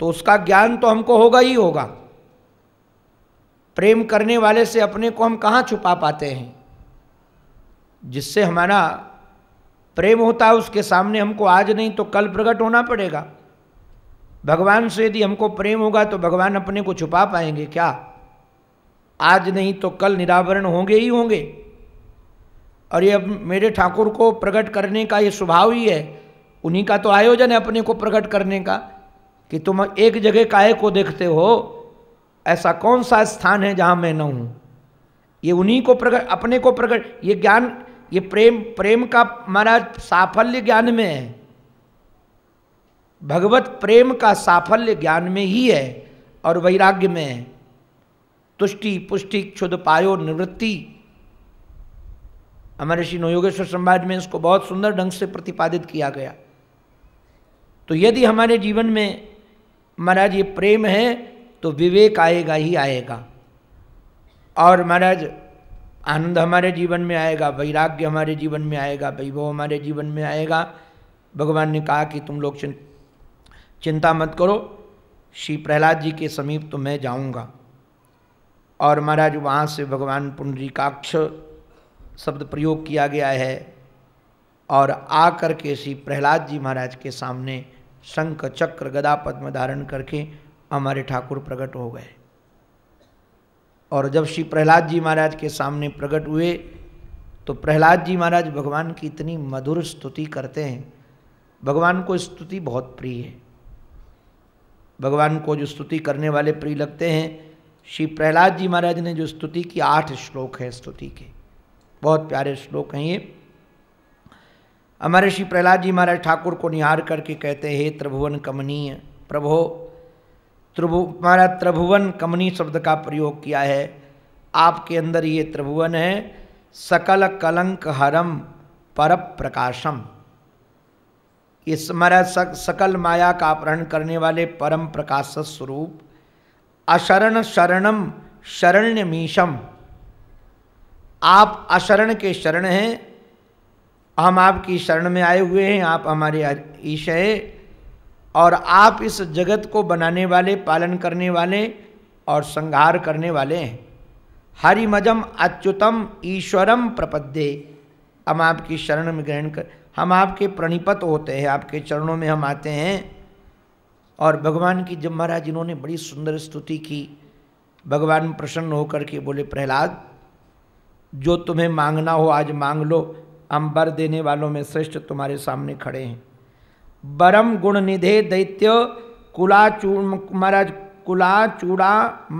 तो उसका ज्ञान तो हमको होगा ही होगा प्रेम करने वाले से अपने को हम कहाँ छुपा पाते हैं जिससे हमारा प्रेम होता है उसके सामने हमको आज नहीं तो कल प्रकट होना पड़ेगा भगवान से यदि हमको प्रेम होगा तो भगवान अपने को छुपा पाएंगे क्या आज नहीं तो कल निरावरण होंगे ही होंगे और ये अब मेरे ठाकुर को प्रकट करने का ये स्वभाव ही है उन्हीं का तो आयोजन है अपने को प्रकट करने का कि तुम एक जगह काय को देखते हो ऐसा कौन सा स्थान है जहां मैं न हूं ये उन्हीं को प्रकट अपने को प्रकट ये ज्ञान ये प्रेम प्रेम का महाराज साफल्य ज्ञान में है भगवत प्रेम का साफल्य ज्ञान में ही है और वैराग्य में है तुष्टि पुष्टि क्षुद पायो निवृत्ति हमारे श्री नवयोगेश्वर संवाद में इसको बहुत सुंदर ढंग से प्रतिपादित किया गया तो यदि हमारे जीवन में महाराज ये प्रेम है तो विवेक आएगा ही आएगा और महाराज आनंद हमारे जीवन में आएगा वैराग्य हमारे जीवन में आएगा वैभव हमारे जीवन में आएगा भगवान ने कहा कि तुम लोग चिंता मत करो श्री प्रहलाद जी के समीप तो मैं जाऊंगा और महाराज वहाँ से भगवान पुनरिकाक्ष शब्द प्रयोग किया गया है और आ के श्री प्रहलाद जी महाराज के सामने शंख चक्र गदा पद्म धारण करके हमारे ठाकुर प्रकट हो गए और जब श्री प्रहलाद जी महाराज के सामने प्रकट हुए तो प्रहलाद जी महाराज भगवान की इतनी मधुर स्तुति करते हैं भगवान को स्तुति बहुत प्रिय है भगवान को जो स्तुति करने वाले प्रिय लगते हैं श्री प्रहलाद जी महाराज ने जो स्तुति की आठ श्लोक है स्तुति के बहुत प्यारे श्लोक हैं ये हमारे श्री प्रहलाद जी महाराज ठाकुर को निहार करके कहते हे त्रिभुवन कमनीय प्रभो त्रिभु महाराज त्रिभुवन कमनी शब्द का प्रयोग किया है आपके अंदर ये त्रिभुवन है सकल कलंक हरम पर प्रकाशम इस महाराज सक, सकल माया का अपहरण करने वाले परम प्रकाश स्वरूप अशरण शरणम शरण्य मीशम आप अशरण के शरण हैं हम आपकी शरण में आए हुए हैं आप हमारे ईश है और आप इस जगत को बनाने वाले पालन करने वाले और संहार करने वाले हैं हरिमजम अच्युतम ईश्वरम प्रपद्ये हम आपकी शरण में ग्रहण कर हम आपके प्रणिपत होते हैं आपके चरणों में हम आते हैं और भगवान की जब महाराज इन्होंने बड़ी सुंदर स्तुति की भगवान प्रसन्न होकर के बोले प्रहलाद जो तुम्हें मांगना हो आज मांग लो हम बर देने वालों में श्रेष्ठ तुम्हारे सामने खड़े हैं बरम गुण निधे दैत्य कुला महाराज कुला चूड़ा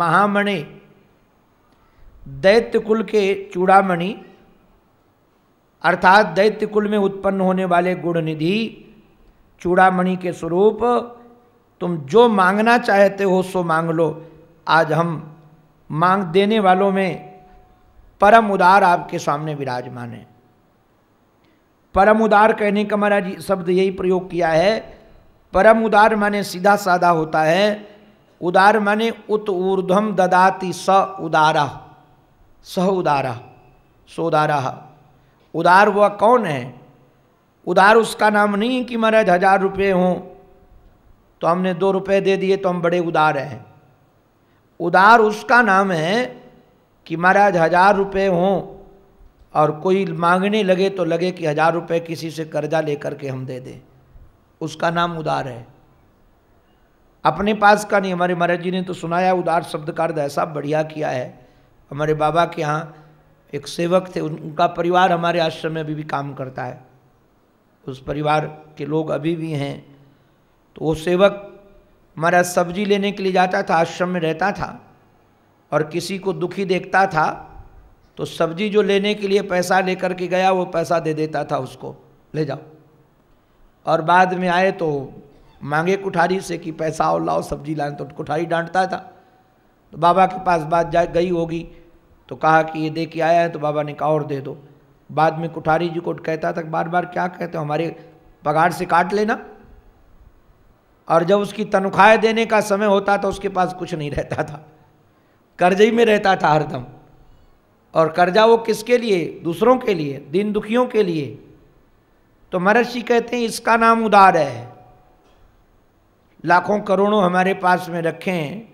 महामणि दैत्य कुल के चूड़ामणि अर्थात दैत्य कुल में उत्पन्न होने वाले गुण निधि चूड़ामणि के स्वरूप तुम जो मांगना चाहते हो सो मांग लो आज हम मांग देने वालों में परम उदार आपके सामने विराजमान है परम उदार कहने का महाराज शब्द यही प्रयोग किया है परम उदार माने सीधा साधा होता है उदार माने उत ऊर्धम ददाति स उदारा स उदारा सोदारा उदार वह कौन है उदार उसका नाम नहीं कि महाराज हजार रुपये हों तो हमने दो रुपये दे दिए तो हम बड़े उदार हैं उदार उसका नाम है कि महाराज हजार रुपये हों और कोई मांगने लगे तो लगे कि हज़ार रुपये किसी से कर्जा लेकर के हम दे दें उसका नाम उदार है अपने पास का नहीं हमारे महाराज जी ने तो सुनाया उदार शब्द का अर्थ ऐसा बढ़िया किया है हमारे बाबा के यहाँ एक सेवक थे उनका परिवार हमारे आश्रम में अभी भी काम करता है उस परिवार के लोग अभी भी हैं तो वो सेवक हमारा सब्जी लेने के लिए जाता था आश्रम में रहता था और किसी को दुखी देखता था तो सब्जी जो लेने के लिए पैसा लेकर के गया वो पैसा दे देता था उसको ले जाओ और बाद में आए तो मांगे कुठारी से कि पैसा और लाओ सब्जी लाए तो कुठारी डांटता था तो बाबा के पास बात जा गई होगी तो कहा कि ये दे के आया है तो बाबा ने कहा और दे दो बाद में कुठारी जी को कहता था बार बार क्या कहते हो हमारे पगार से काट लेना और जब उसकी तनख्वाह देने का समय होता था उसके पास कुछ नहीं रहता था कर्ज ही में रहता था हरदम और कर्जा वो किसके लिए दूसरों के लिए दीन दुखियों के लिए तो महर्षि कहते हैं इसका नाम उदार है लाखों करोड़ों हमारे पास में रखे हैं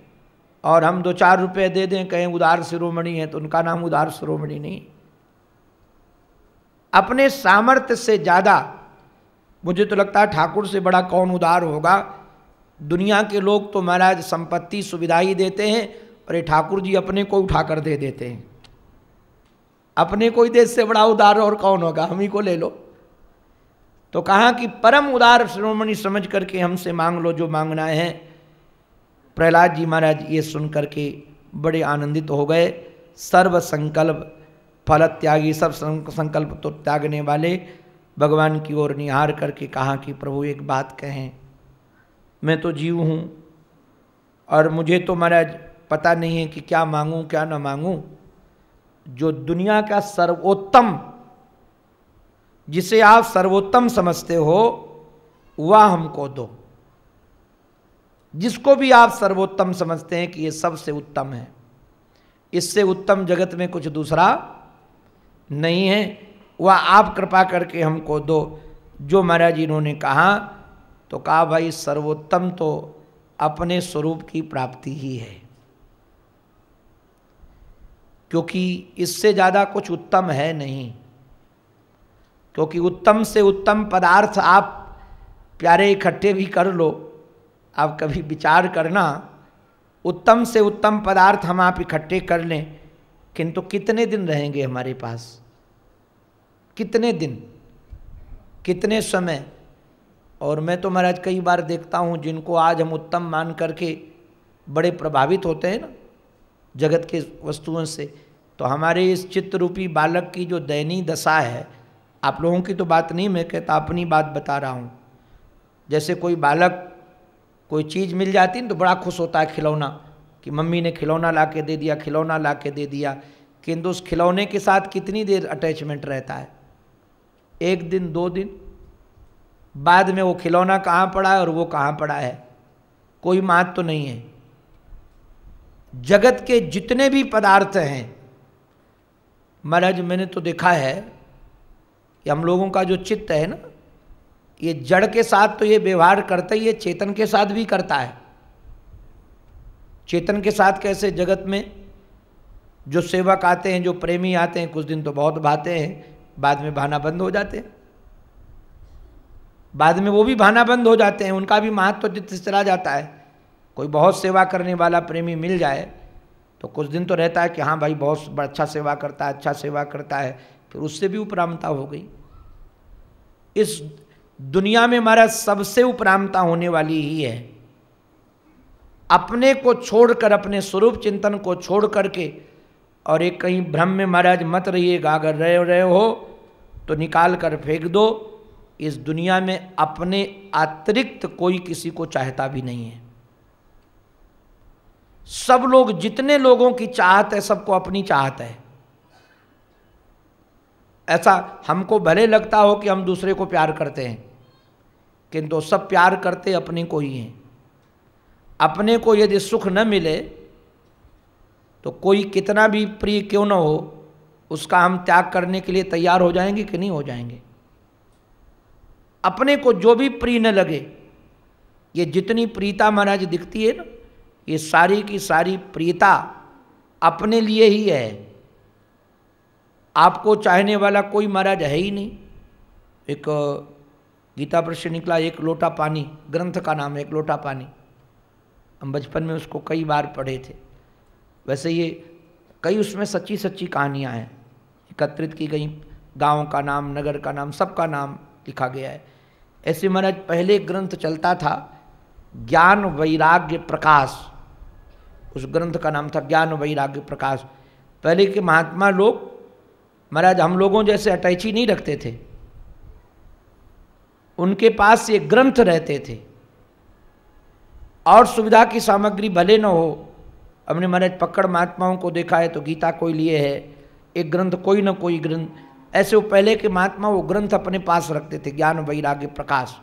और हम दो चार रुपए दे दें कहें उदार शिरोमणि है तो उनका नाम उदार शिरोमणि नहीं अपने सामर्थ्य से ज़्यादा मुझे तो लगता है ठाकुर से बड़ा कौन उदार होगा दुनिया के लोग तो महाराज संपत्ति सुविधा ही देते हैं और ये ठाकुर जी अपने को उठाकर दे देते हैं अपने कोई देश से बड़ा उदार और कौन होगा हम ही को ले लो तो कहा कि परम उदार श्रोमणी समझ करके हमसे मांग लो जो मांगना है प्रहलाद जी महाराज ये सुन करके बड़े आनंदित हो गए सर्व संकल्प फल त्यागी सब संकल्प तो त्यागने वाले भगवान की ओर निहार करके कहा कि प्रभु एक बात कहें मैं तो जीव हूँ और मुझे तो महाराज पता नहीं है कि क्या मांगूँ क्या ना मांगूँ जो दुनिया का सर्वोत्तम जिसे आप सर्वोत्तम समझते हो वह हमको दो जिसको भी आप सर्वोत्तम समझते हैं कि ये सबसे उत्तम है इससे उत्तम जगत में कुछ दूसरा नहीं है वह आप कृपा करके हमको दो जो महाराज इन्होंने कहा तो कहा भाई सर्वोत्तम तो अपने स्वरूप की प्राप्ति ही है क्योंकि इससे ज़्यादा कुछ उत्तम है नहीं क्योंकि उत्तम से उत्तम पदार्थ आप प्यारे इकट्ठे भी कर लो आप कभी विचार करना उत्तम से उत्तम पदार्थ हम आप इकट्ठे कर लें किंतु कितने दिन रहेंगे हमारे पास कितने दिन कितने समय और मैं तो महाराज कई बार देखता हूँ जिनको आज हम उत्तम मान करके बड़े प्रभावित होते हैं ना जगत के वस्तुओं से तो हमारे इस चित्र रूपी बालक की जो दयनीय दशा है आप लोगों की तो बात नहीं मैं कहता अपनी बात बता रहा हूँ जैसे कोई बालक कोई चीज़ मिल जाती है तो बड़ा खुश होता है खिलौना कि मम्मी ने खिलौना ला के दे दिया खिलौना ला के दे दिया किंतु उस खिलौने के साथ कितनी देर अटैचमेंट रहता है एक दिन दो दिन बाद में वो खिलौना कहाँ पड़ा है और वो कहाँ पड़ा है कोई मात तो नहीं है जगत के जितने भी पदार्थ हैं महाराज मैंने तो देखा है कि हम लोगों का जो चित्त है ना ये जड़ के साथ तो ये व्यवहार करता ही है चेतन के साथ भी करता है चेतन के साथ कैसे जगत में जो सेवक आते हैं जो प्रेमी आते हैं कुछ दिन तो बहुत भाते हैं बाद में भाना बंद हो जाते हैं बाद में वो भी भाना बंद हो जाते हैं उनका भी महत्व तो चला जाता है कोई बहुत सेवा करने वाला प्रेमी मिल जाए तो कुछ दिन तो रहता है कि हाँ भाई बहुत अच्छा सेवा करता है अच्छा सेवा करता है फिर उससे भी उपरामता हो गई इस दुनिया में हमारा सबसे उपरामता होने वाली ही है अपने को छोड़कर अपने स्वरूप चिंतन को छोड़ करके और एक कहीं भ्रम में महाराज मत रहिएगा अगर रहे रहे हो तो निकाल कर फेंक दो इस दुनिया में अपने अतिरिक्त कोई किसी को चाहता भी नहीं है सब लोग जितने लोगों की चाहत है सबको अपनी चाहत है ऐसा हमको भले लगता हो कि हम दूसरे को प्यार करते हैं किंतु सब प्यार करते अपने को ही हैं अपने को यदि सुख न मिले तो कोई कितना भी प्रिय क्यों न हो उसका हम त्याग करने के लिए तैयार हो जाएंगे कि नहीं हो जाएंगे अपने को जो भी प्रिय न लगे ये जितनी प्रीता महाराज दिखती है ना ये सारी की सारी प्रियता अपने लिए ही है आपको चाहने वाला कोई महाराज है ही नहीं एक गीता प्रश्न निकला एक लोटा पानी ग्रंथ का नाम है एक लोटा पानी हम बचपन में उसको कई बार पढ़े थे वैसे ये कई उसमें सच्ची सच्ची कहानियाँ हैं एकत्रित की गई गांव का नाम नगर का नाम सबका नाम लिखा गया है ऐसे महाराज पहले ग्रंथ चलता था ज्ञान वैराग्य प्रकाश उस ग्रंथ का नाम था ज्ञान वैराग्य प्रकाश पहले के महात्मा लोग महाराज हम लोगों जैसे अटैची नहीं रखते थे उनके पास ये ग्रंथ रहते थे और सुविधा की सामग्री भले न हो हमने महाराज पकड़ महात्माओं को देखा है तो गीता कोई लिए है एक ग्रंथ कोई ना कोई ग्रंथ ऐसे वो पहले के महात्मा वो ग्रंथ अपने पास रखते थे ज्ञान वैराग्य प्रकाश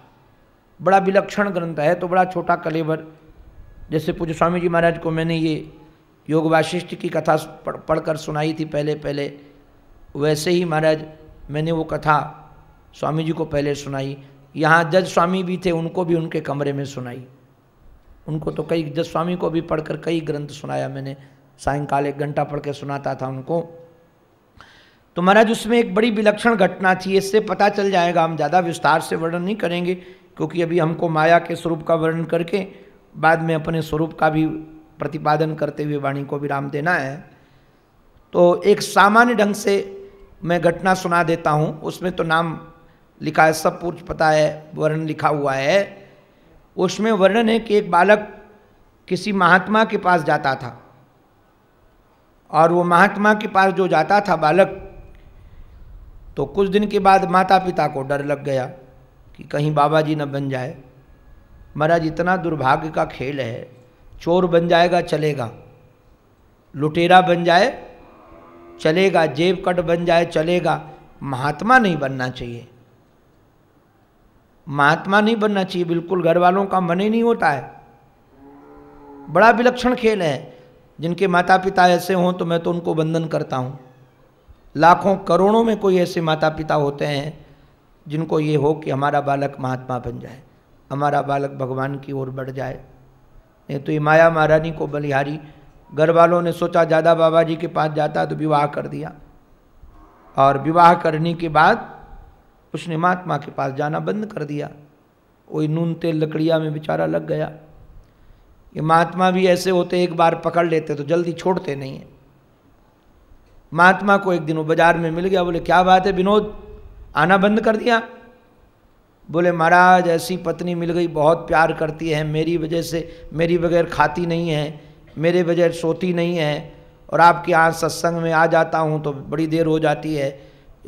बड़ा विलक्षण ग्रंथ है तो बड़ा छोटा कलेवर जैसे पूज्य स्वामी जी महाराज को मैंने ये योग वाशिष्ठ की कथा पढ़ पढ़कर सुनाई थी पहले पहले वैसे ही महाराज मैंने वो कथा स्वामी जी को पहले सुनाई यहाँ जज स्वामी भी थे उनको भी उनके कमरे में सुनाई उनको तो कई जज स्वामी को भी पढ़कर कई ग्रंथ सुनाया मैंने सायंकाल एक घंटा पढ़ के सुनाता था उनको तो महाराज उसमें एक बड़ी विलक्षण घटना थी इससे पता चल जाएगा हम ज़्यादा विस्तार से वर्णन नहीं करेंगे क्योंकि अभी हमको माया के स्वरूप का वर्णन करके बाद में अपने स्वरूप का भी प्रतिपादन करते हुए वाणी को विराम देना है तो एक सामान्य ढंग से मैं घटना सुना देता हूँ उसमें तो नाम लिखा है सब पूछ पता है वर्णन लिखा हुआ है उसमें वर्णन है कि एक बालक किसी महात्मा के पास जाता था और वो महात्मा के पास जो जाता था बालक तो कुछ दिन के बाद माता पिता को डर लग गया कि कहीं बाबा जी न बन जाए महाराज इतना दुर्भाग्य का खेल है चोर बन जाएगा चलेगा लुटेरा बन जाए चलेगा जेब कट बन जाए चलेगा महात्मा नहीं बनना चाहिए महात्मा नहीं बनना चाहिए बिल्कुल घर वालों का मन ही नहीं होता है बड़ा विलक्षण खेल है जिनके माता पिता ऐसे हों तो मैं तो उनको वंदन करता हूँ लाखों करोड़ों में कोई ऐसे माता पिता होते हैं जिनको ये हो कि हमारा बालक महात्मा बन जाए हमारा बालक भगवान की ओर बढ़ जाए नहीं तो ये माया महारानी को बलिहारी घर वालों ने सोचा ज़्यादा बाबा जी के पास जाता तो विवाह कर दिया और विवाह करने के बाद उसने महात्मा के पास जाना बंद कर दिया वही नून तेल लकड़िया में बेचारा लग गया ये महात्मा भी ऐसे होते एक बार पकड़ लेते तो जल्दी छोड़ते नहीं हैं महात्मा को एक दिन वो बाजार में मिल गया बोले क्या बात है विनोद आना बंद कर दिया बोले महाराज ऐसी पत्नी मिल गई बहुत प्यार करती है मेरी वजह से मेरी बगैर खाती नहीं है मेरे बगैर सोती नहीं है और आपके यहाँ सत्संग में आ जाता हूँ तो बड़ी देर हो जाती है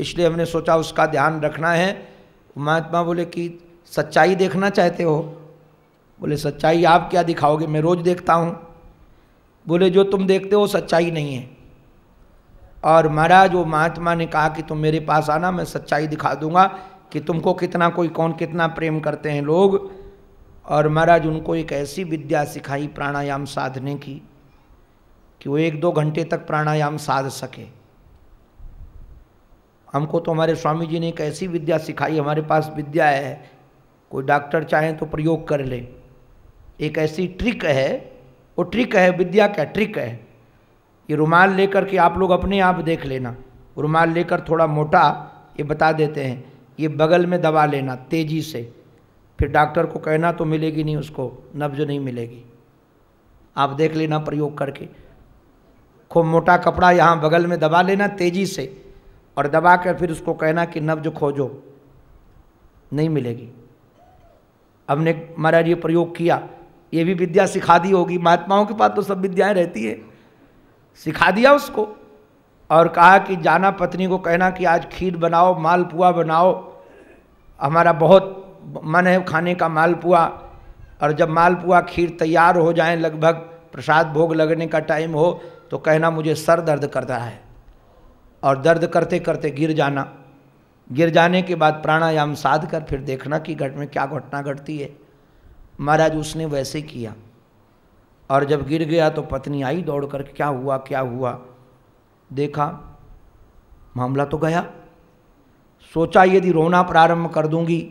इसलिए हमने सोचा उसका ध्यान रखना है महात्मा बोले कि सच्चाई देखना चाहते हो बोले सच्चाई आप क्या दिखाओगे मैं रोज़ देखता हूँ बोले जो तुम देखते हो सच्चाई नहीं है और महाराज वो महात्मा ने कहा कि तुम मेरे पास आना मैं सच्चाई दिखा दूंगा कि तुमको कितना कोई कौन कितना प्रेम करते हैं लोग और महाराज उनको एक ऐसी विद्या सिखाई प्राणायाम साधने की कि वो एक दो घंटे तक प्राणायाम साध सके हमको तो हमारे स्वामी जी ने एक ऐसी विद्या सिखाई हमारे पास विद्या है कोई डॉक्टर चाहे तो प्रयोग कर ले एक ऐसी ट्रिक है वो ट्रिक है विद्या क्या ट्रिक है ये रुमाल लेकर के आप लोग अपने आप देख लेना रुमाल लेकर थोड़ा मोटा ये बता देते हैं ये बगल में दबा लेना तेज़ी से फिर डॉक्टर को कहना तो मिलेगी नहीं उसको नब्ज नहीं मिलेगी आप देख लेना प्रयोग करके खूब मोटा कपड़ा यहाँ बगल में दबा लेना तेज़ी से और दबा कर फिर उसको कहना कि नब्ज खोजो नहीं मिलेगी हमने महाराज ये प्रयोग किया ये भी विद्या सिखा दी होगी महात्माओं के पास तो सब विद्याएं रहती है सिखा दिया उसको और कहा कि जाना पत्नी को कहना कि आज खीर बनाओ मालपुआ बनाओ हमारा बहुत मन है खाने का मालपुआ और जब मालपुआ खीर तैयार हो जाए लगभग प्रसाद भोग लगने का टाइम हो तो कहना मुझे सर दर्द करता है और दर्द करते करते गिर जाना गिर जाने के बाद प्राणायाम साध कर फिर देखना कि घट में क्या घटना घटती है महाराज उसने वैसे किया और जब गिर गया तो पत्नी आई दौड़ कर क्या हुआ क्या हुआ देखा मामला तो गया सोचा यदि रोना प्रारंभ कर दूंगी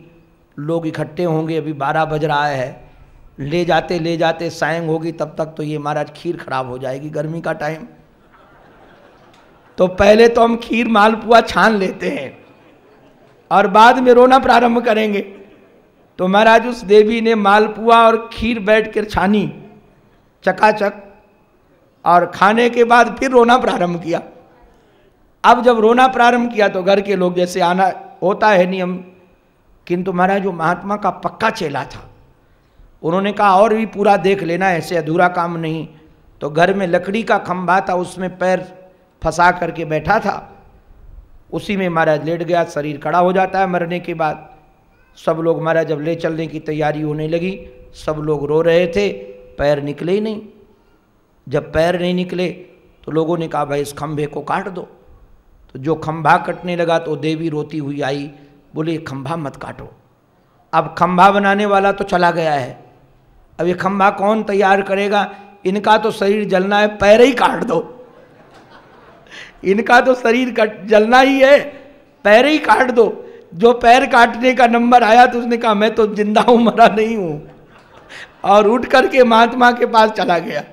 लोग इकट्ठे होंगे अभी बारह बज रहा है ले जाते ले जाते सायंग होगी तब तक तो ये महाराज खीर खराब हो जाएगी गर्मी का टाइम तो पहले तो हम खीर मालपुआ छान लेते हैं और बाद में रोना प्रारंभ करेंगे तो महाराज उस देवी ने मालपुआ और खीर बैठ कर छानी चकाचक और खाने के बाद फिर रोना प्रारंभ किया अब जब रोना प्रारंभ किया तो घर के लोग जैसे आना होता है नियम किंतु महाराज जो महात्मा का पक्का चेला था उन्होंने कहा और भी पूरा देख लेना ऐसे अधूरा काम नहीं तो घर में लकड़ी का खंभा था उसमें पैर फंसा करके बैठा था उसी में महाराज लेट गया शरीर खड़ा हो जाता है मरने के बाद सब लोग महाराज जब ले चलने की तैयारी होने लगी सब लोग रो रहे थे पैर निकले ही नहीं जब पैर नहीं निकले तो लोगों ने कहा भाई इस खम्भे को काट दो तो जो खंभा कटने लगा तो देवी रोती हुई आई बोले खंभा मत काटो अब खंभा बनाने वाला तो चला गया है अब ये खंभा कौन तैयार करेगा इनका तो शरीर जलना है पैर ही काट दो इनका तो शरीर कट जलना ही है पैर ही काट दो जो पैर काटने का नंबर आया तो उसने कहा मैं तो जिंदा हूँ मरा नहीं हूँ और उठ करके महात्मा के पास चला गया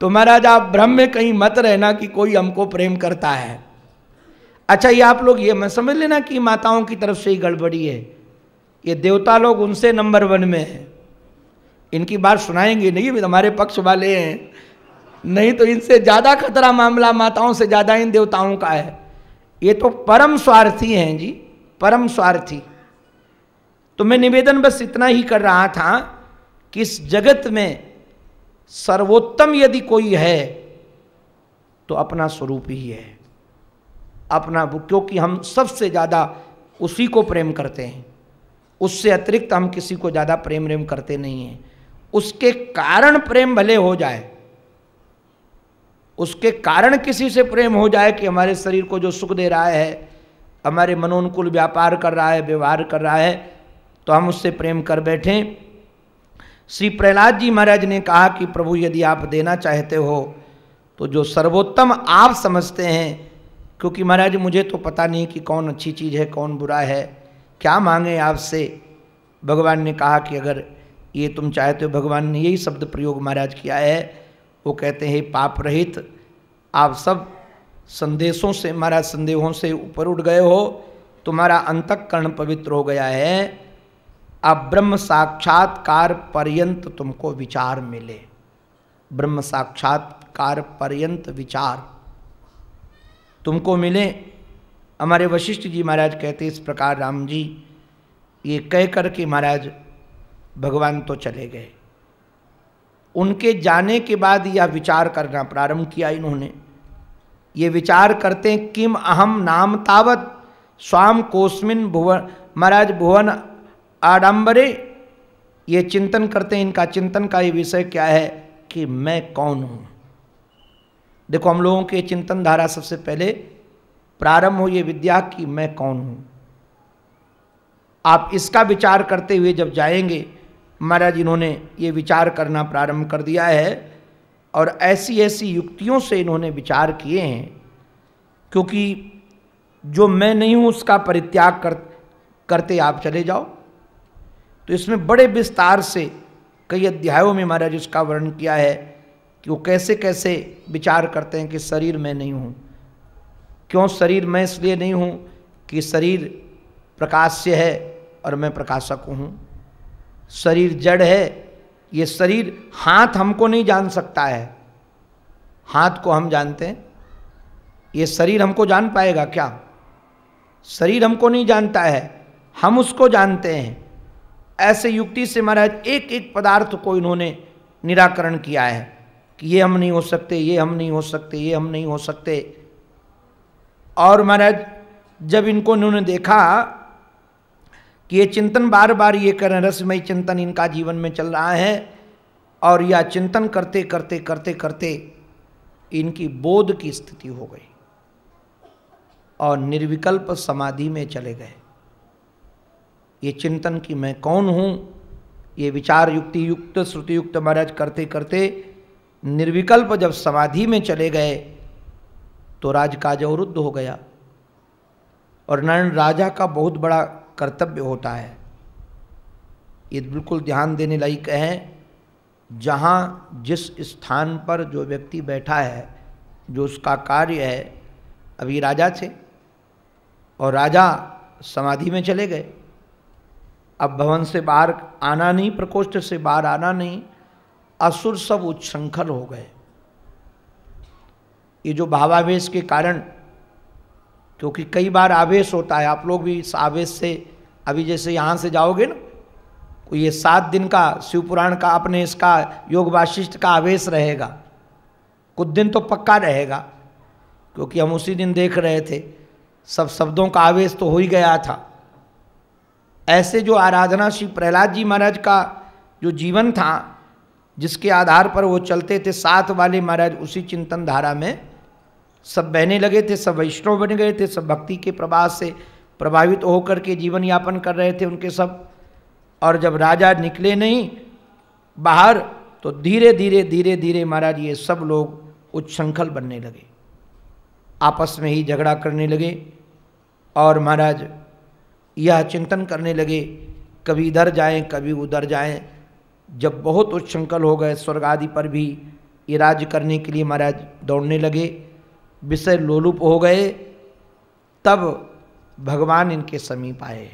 तो महाराज आप भ्रम में कहीं मत रहना कि कोई हमको प्रेम करता है अच्छा ये आप लोग ये मैं समझ लेना कि माताओं की तरफ से ही गड़बड़ी है ये देवता लोग उनसे नंबर वन में हैं इनकी बात सुनाएंगे नहीं भी हमारे पक्ष वाले हैं नहीं तो इनसे ज़्यादा खतरा मामला माताओं से ज़्यादा इन देवताओं का है ये तो परम स्वार्थी हैं जी परम स्वार्थी तो मैं निवेदन बस इतना ही कर रहा था कि इस जगत में सर्वोत्तम यदि कोई है तो अपना स्वरूप ही है अपना क्योंकि हम सबसे ज़्यादा उसी को प्रेम करते हैं उससे अतिरिक्त हम किसी को ज़्यादा प्रेम प्रेम करते नहीं हैं उसके कारण प्रेम भले हो जाए उसके कारण किसी से प्रेम हो जाए कि हमारे शरीर को जो सुख दे रहा है हमारे मनोनुकूल व्यापार कर रहा है व्यवहार कर रहा है तो हम उससे प्रेम कर बैठें श्री प्रहलाद जी महाराज ने कहा कि प्रभु यदि आप देना चाहते हो तो जो सर्वोत्तम आप समझते हैं क्योंकि महाराज मुझे तो पता नहीं कि कौन अच्छी चीज़ है कौन बुरा है क्या मांगे आपसे भगवान ने कहा कि अगर ये तुम चाहते हो भगवान ने यही शब्द प्रयोग महाराज किया है वो कहते हैं पाप रहित आप सब संदेशों से महाराज संदेहों से ऊपर उठ गए हो तुम्हारा अंतकरण पवित्र हो गया है अब ब्रह्म साक्षात्कार पर्यंत तुमको विचार मिले ब्रह्म साक्षात्कार पर्यंत विचार तुमको मिले हमारे वशिष्ठ जी महाराज कहते इस प्रकार राम जी ये कह कर के महाराज भगवान तो चले गए उनके जाने के बाद यह विचार करना प्रारंभ किया इन्होंने ये विचार करते किम अहम नाम तावत स्वाम कोस्मिन भुवन महाराज भुवन आडंबरे ये चिंतन करते हैं इनका चिंतन का ये विषय क्या है कि मैं कौन हूँ देखो हम लोगों के चिंतन धारा सबसे पहले प्रारंभ हो ये विद्या कि मैं कौन हूँ आप इसका विचार करते हुए जब जाएंगे महाराज इन्होंने ये विचार करना प्रारंभ कर दिया है और ऐसी ऐसी युक्तियों से इन्होंने विचार किए हैं क्योंकि जो मैं नहीं हूँ उसका परित्याग कर करते आप चले जाओ तो इसमें बड़े विस्तार से कई अध्यायों में महाराज इसका वर्णन किया है कि वो कैसे कैसे विचार करते हैं कि शरीर में नहीं हूँ क्यों शरीर मैं इसलिए नहीं हूँ कि शरीर प्रकाश्य है और मैं प्रकाशक हूँ शरीर जड़ है ये शरीर हाथ हमको नहीं जान सकता है हाथ को हम जानते हैं ये शरीर हमको जान पाएगा क्या शरीर हमको नहीं जानता है हम उसको जानते हैं ऐसे युक्ति से महाराज एक एक पदार्थ को इन्होंने निराकरण किया है कि ये हम नहीं हो सकते ये हम नहीं हो सकते ये हम नहीं हो सकते और महाराज जब इनको इन्होंने देखा कि ये चिंतन बार बार ये करें रसमय चिंतन इनका जीवन में चल रहा है और यह चिंतन करते करते करते करते इनकी बोध की स्थिति हो गई और निर्विकल्प समाधि में चले गए ये चिंतन कि मैं कौन हूँ ये विचार युक्ति युक्त श्रुति युक्त महाराज करते करते निर्विकल्प जब समाधि में चले गए तो राजकाज अवरुद्ध हो गया और नारायण राजा का बहुत बड़ा कर्तव्य होता है ये बिल्कुल ध्यान देने लायक है जहाँ जिस स्थान पर जो व्यक्ति बैठा है जो उसका कार्य है अभी राजा थे और राजा समाधि में चले गए अब भवन से बाहर आना नहीं प्रकोष्ठ से बाहर आना नहीं असुर सब उच्छृंखल हो गए ये जो भावावेश के कारण क्योंकि कई बार आवेश होता है आप लोग भी इस आवेश से अभी जैसे यहाँ से जाओगे ना तो ये सात दिन का शिवपुराण का अपने इसका योग वाशिष्ठ का आवेश रहेगा कुछ दिन तो पक्का रहेगा क्योंकि हम उसी दिन देख रहे थे सब शब्दों का आवेश तो हो ही गया था ऐसे जो आराधना श्री प्रहलाद जी महाराज का जो जीवन था जिसके आधार पर वो चलते थे साथ वाले महाराज उसी चिंतन धारा में सब बहने लगे थे सब वैष्णव बन गए थे सब भक्ति के प्रभाव से प्रभावित होकर के जीवन यापन कर रहे थे उनके सब और जब राजा निकले नहीं बाहर तो धीरे धीरे धीरे धीरे महाराज ये सब लोग उच्छृंखल बनने लगे आपस में ही झगड़ा करने लगे और महाराज यह चिंतन करने लगे कभी इधर जाएं कभी उधर जाएं जब बहुत उच्छृंखल हो गए स्वर्ग आदि पर भी इराज करने के लिए महाराज दौड़ने लगे विषय लोलुप हो गए तब भगवान इनके समीप आए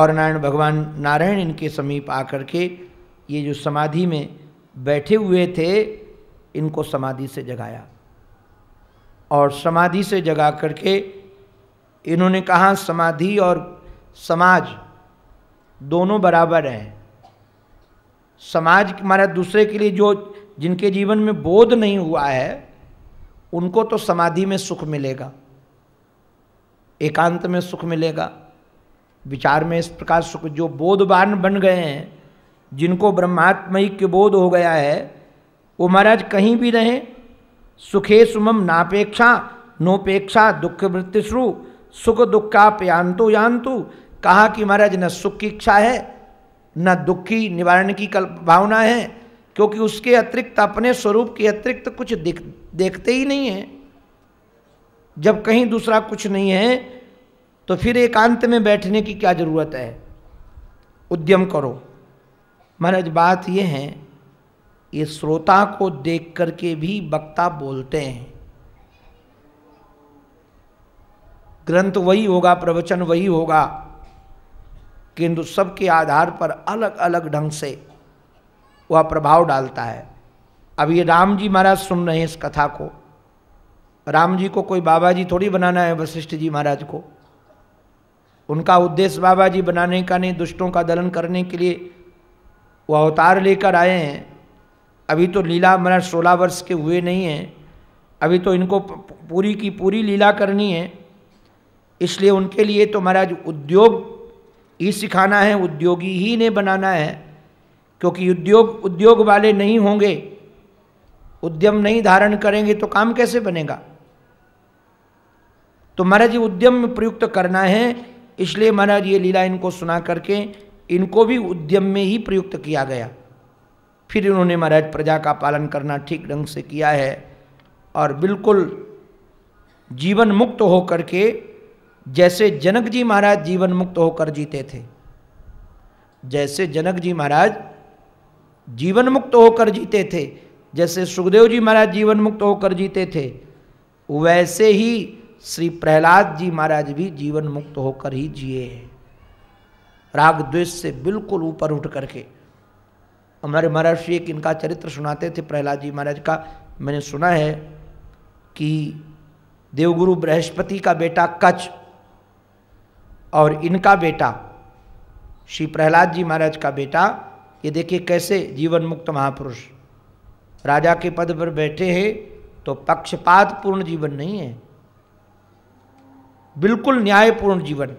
और नारायण भगवान नारायण इनके समीप आकर के ये जो समाधि में बैठे हुए थे इनको समाधि से जगाया और समाधि से जगा करके इन्होंने कहा समाधि और समाज दोनों बराबर हैं समाज हमारे दूसरे के लिए जो जिनके जीवन में बोध नहीं हुआ है उनको तो समाधि में सुख मिलेगा एकांत में सुख मिलेगा विचार में इस प्रकार सुख जो बोधवान बन गए हैं जिनको ब्रह्मात्मय के बोध हो गया है वो महाराज कहीं भी रहें सुखे सुमम नापेक्षा नोपेक्षा दुख वृत्तिश्रु सुख दुख का पयांतु यांतु कहा कि महाराज न सुख की इच्छा है न दुख की निवारण की कल भावना है क्योंकि उसके अतिरिक्त अपने स्वरूप के अतिरिक्त कुछ देख देखते ही नहीं है जब कहीं दूसरा कुछ नहीं है तो फिर एकांत में बैठने की क्या ज़रूरत है उद्यम करो महाराज बात यह है ये श्रोता को देख करके भी वक्ता बोलते हैं ग्रंथ वही होगा प्रवचन वही होगा किंतु सबके आधार पर अलग अलग ढंग से वह प्रभाव डालता है अब ये राम जी महाराज सुन रहे हैं इस कथा को राम जी को कोई बाबा जी थोड़ी बनाना है वशिष्ठ जी महाराज को उनका उद्देश्य बाबा जी बनाने का नहीं दुष्टों का दलन करने के लिए वह अवतार लेकर आए हैं अभी तो लीला महाराज सोलह वर्ष के हुए नहीं हैं अभी तो इनको पूरी की पूरी लीला करनी है इसलिए उनके लिए तो महाराज उद्योग ही सिखाना है उद्योगी ही ने बनाना है क्योंकि उद्योग उद्योग वाले नहीं होंगे उद्यम नहीं धारण करेंगे तो काम कैसे बनेगा तो महाराज उद्यम प्रयुक्त करना है इसलिए महाराज ये लीला इनको सुना करके इनको भी उद्यम में ही प्रयुक्त किया गया फिर इन्होंने महाराज प्रजा का पालन करना ठीक ढंग से किया है और बिल्कुल जीवन मुक्त होकर के जैसे जनक जी महाराज जीवन मुक्त होकर जीते थे जैसे जनक जी महाराज जीवन मुक्त होकर जीते थे जैसे सुखदेव जी महाराज जीवन मुक्त होकर जीते थे वैसे ही श्री प्रहलाद जी महाराज भी जीवन मुक्त होकर ही जिए हैं राग द्वेष से बिल्कुल ऊपर उठ करके हमारे महर्षि एक इनका चरित्र सुनाते थे प्रहलाद जी महाराज का मैंने सुना है कि देवगुरु बृहस्पति का बेटा कच्छ और इनका बेटा श्री प्रहलाद जी महाराज का बेटा ये देखिए कैसे जीवन मुक्त महापुरुष राजा के पद पर बैठे हैं तो पक्षपात पूर्ण जीवन नहीं है बिल्कुल न्यायपूर्ण जीवन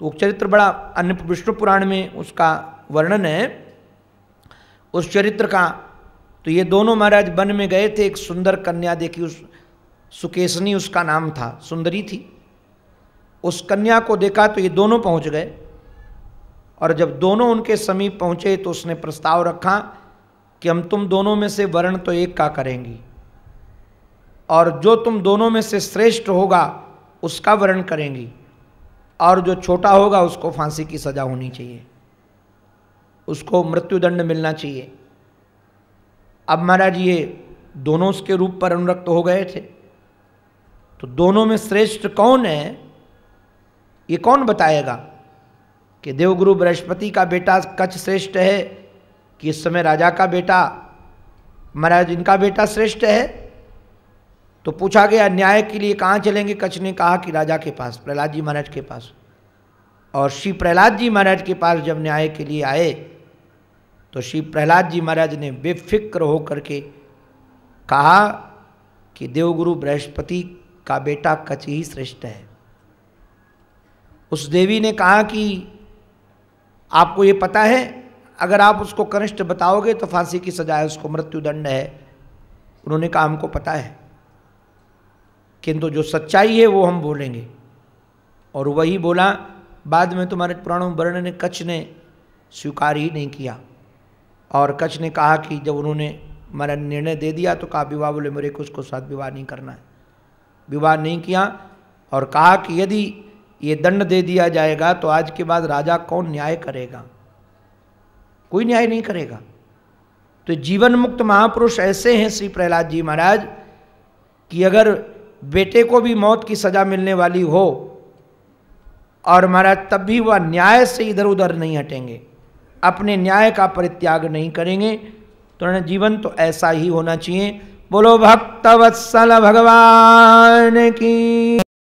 तो चरित्र बड़ा अन्य विष्णु पुराण में उसका वर्णन है उस चरित्र का तो ये दोनों महाराज वन में गए थे एक सुंदर कन्या देखी उस सुकेशनी उसका नाम था सुंदरी थी उस कन्या को देखा तो ये दोनों पहुंच गए और जब दोनों उनके समीप पहुंचे तो उसने प्रस्ताव रखा कि हम तुम दोनों में से वर्ण तो एक का करेंगी और जो तुम दोनों में से श्रेष्ठ होगा उसका वर्ण करेंगी और जो छोटा होगा उसको फांसी की सज़ा होनी चाहिए उसको मृत्युदंड मिलना चाहिए अब महाराज ये दोनों उसके रूप पर अनुरक्त हो गए थे तो दोनों में श्रेष्ठ कौन है ये कौन बताएगा कि देवगुरु बृहस्पति का बेटा कच्छ श्रेष्ठ है कि इस समय राजा का बेटा महाराज इनका बेटा श्रेष्ठ है तो पूछा गया न्याय के लिए कहाँ चलेंगे कच्छ ने कहा कि राजा के पास प्रहलाद जी महाराज के पास और श्री प्रहलाद जी महाराज के पास जब न्याय के लिए आए तो श्री प्रहलाद जी महाराज ने बेफिक्र होकर के कहा कि देवगुरु बृहस्पति का बेटा कच्छ ही श्रेष्ठ है उस देवी ने कहा कि आपको ये पता है अगर आप उसको कनिष्ठ बताओगे तो फांसी की सजा है उसको मृत्युदंड है उन्होंने कहा हमको पता है किंतु जो सच्चाई है वो हम बोलेंगे और वही बोला बाद में तुम्हारे पुराणों वर्ण ने कच्छ ने स्वीकार ही नहीं किया और कच्छ ने कहा कि जब उन्होंने मैंने निर्णय दे दिया तो कहा विवाह बोले मेरे को उसको साथ विवाह नहीं करना है विवाह नहीं किया और कहा कि यदि ये दंड दे दिया जाएगा तो आज के बाद राजा कौन न्याय करेगा कोई न्याय नहीं करेगा तो जीवन मुक्त महापुरुष ऐसे हैं श्री प्रहलाद जी महाराज कि अगर बेटे को भी मौत की सज़ा मिलने वाली हो और महाराज तब भी वह न्याय से इधर उधर नहीं हटेंगे अपने न्याय का परित्याग नहीं करेंगे तो जीवन तो ऐसा ही होना चाहिए बोलो भक्त वत्सल भगवान की